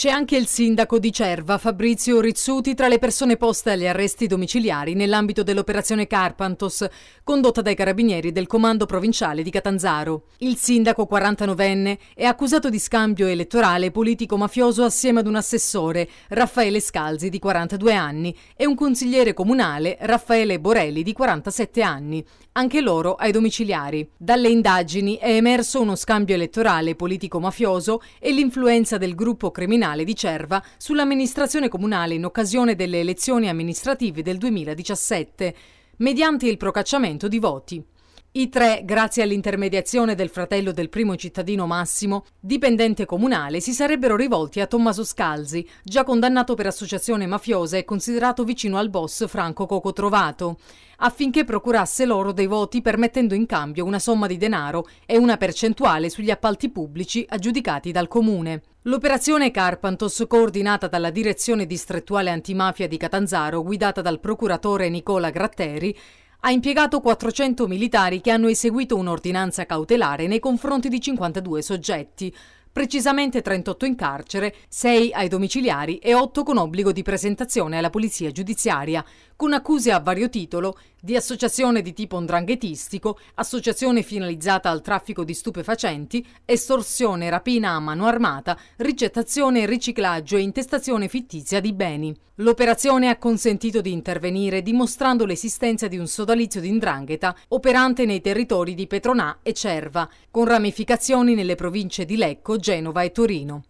C'è anche il sindaco di Cerva, Fabrizio Rizzuti, tra le persone poste agli arresti domiciliari nell'ambito dell'operazione Carpantos, condotta dai carabinieri del comando provinciale di Catanzaro. Il sindaco 49enne è accusato di scambio elettorale politico-mafioso assieme ad un assessore, Raffaele Scalzi, di 42 anni, e un consigliere comunale, Raffaele Borelli, di 47 anni, anche loro ai domiciliari. Dalle indagini è emerso uno scambio elettorale politico-mafioso e l'influenza del gruppo criminale Comunale di Cerva sull'amministrazione comunale in occasione delle elezioni amministrative del 2017, mediante il procacciamento di voti. I tre, grazie all'intermediazione del fratello del primo cittadino Massimo, dipendente comunale, si sarebbero rivolti a Tommaso Scalzi, già condannato per associazione mafiosa e considerato vicino al boss Franco Cocotrovato, affinché procurasse loro dei voti permettendo in cambio una somma di denaro e una percentuale sugli appalti pubblici aggiudicati dal comune. L'operazione Carpantos, coordinata dalla Direzione Distrettuale Antimafia di Catanzaro, guidata dal procuratore Nicola Gratteri, ha impiegato 400 militari che hanno eseguito un'ordinanza cautelare nei confronti di 52 soggetti, precisamente 38 in carcere, 6 ai domiciliari e 8 con obbligo di presentazione alla polizia giudiziaria, con accuse a vario titolo di associazione di tipo ndranghetistico, associazione finalizzata al traffico di stupefacenti, estorsione, rapina a mano armata, ricettazione, riciclaggio e intestazione fittizia di beni. L'operazione ha consentito di intervenire dimostrando l'esistenza di un sodalizio di ndrangheta operante nei territori di Petronà e Cerva, con ramificazioni nelle province di Lecco, Genova e Torino.